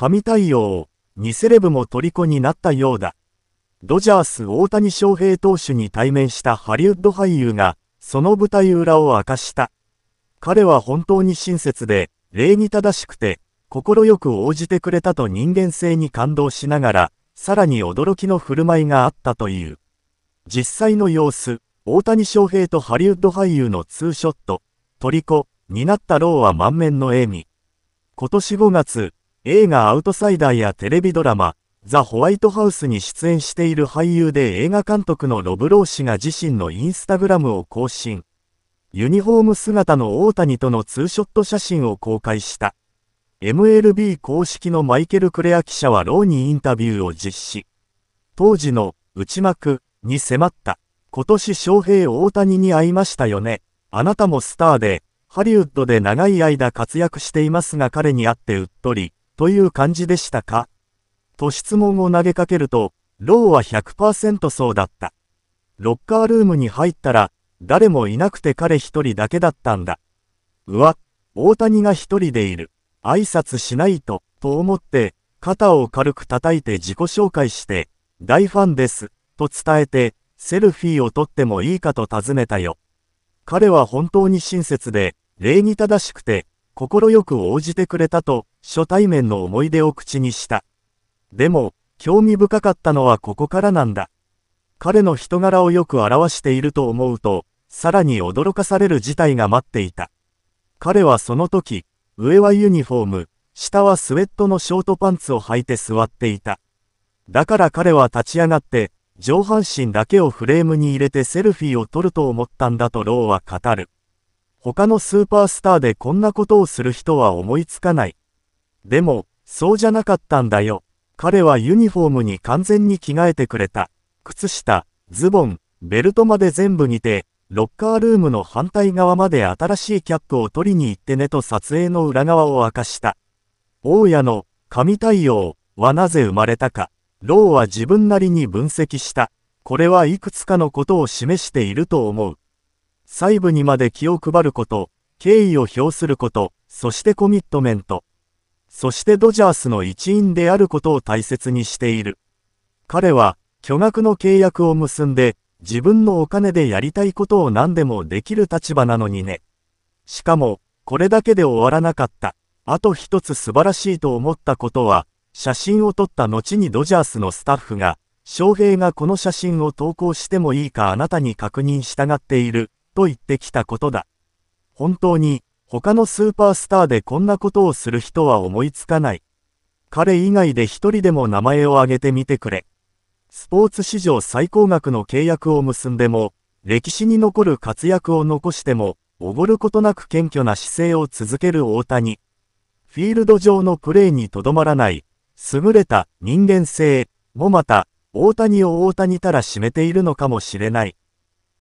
神対応、2セレブも虜になったようだ。ドジャース大谷翔平投手に対面したハリウッド俳優が、その舞台裏を明かした。彼は本当に親切で、礼儀正しくて、快く応じてくれたと人間性に感動しながら、さらに驚きの振る舞いがあったという。実際の様子、大谷翔平とハリウッド俳優のツーショット、虜、になったローは満面の笑み。今年5月、映画アウトサイダーやテレビドラマ、ザ・ホワイトハウスに出演している俳優で映画監督のロブロー氏が自身のインスタグラムを更新。ユニフォーム姿の大谷とのツーショット写真を公開した。MLB 公式のマイケル・クレア記者はローにインタビューを実施。当時の内幕に迫った。今年翔平大谷に会いましたよね。あなたもスターで、ハリウッドで長い間活躍していますが彼に会ってうっとり、という感じでしたかと質問を投げかけると、ローは100%そうだった。ロッカールームに入ったら、誰もいなくて彼一人だけだったんだ。うわ、大谷が一人でいる。挨拶しないと、と思って、肩を軽く叩いて自己紹介して、大ファンです、と伝えて、セルフィーを撮ってもいいかと尋ねたよ。彼は本当に親切で、礼儀正しくて、快く応じてくれたと、初対面の思い出を口にした。でも、興味深かったのはここからなんだ。彼の人柄をよく表していると思うと、さらに驚かされる事態が待っていた。彼はその時、上はユニフォーム、下はスウェットのショートパンツを履いて座っていた。だから彼は立ち上がって、上半身だけをフレームに入れてセルフィーを撮ると思ったんだとローは語る。他のスーパースターでこんなことをする人は思いつかない。でも、そうじゃなかったんだよ。彼はユニフォームに完全に着替えてくれた。靴下、ズボン、ベルトまで全部にて、ロッカールームの反対側まで新しいキャップを取りに行ってねと撮影の裏側を明かした。大家の神対応はなぜ生まれたか。ローは自分なりに分析した。これはいくつかのことを示していると思う。細部にまで気を配ること、敬意を表すること、そしてコミットメント。そしてドジャースの一員であることを大切にしている。彼は、巨額の契約を結んで、自分のお金でやりたいことを何でもできる立場なのにね。しかも、これだけで終わらなかった。あと一つ素晴らしいと思ったことは、写真を撮った後にドジャースのスタッフが、翔平がこの写真を投稿してもいいかあなたに確認したがっている、と言ってきたことだ。本当に、他のスーパースターでこんなことをする人は思いつかない。彼以外で一人でも名前を挙げてみてくれ。スポーツ史上最高額の契約を結んでも、歴史に残る活躍を残しても、おごることなく謙虚な姿勢を続ける大谷。フィールド上のプレーにとどまらない、優れた人間性もまた、大谷を大谷たら占めているのかもしれない。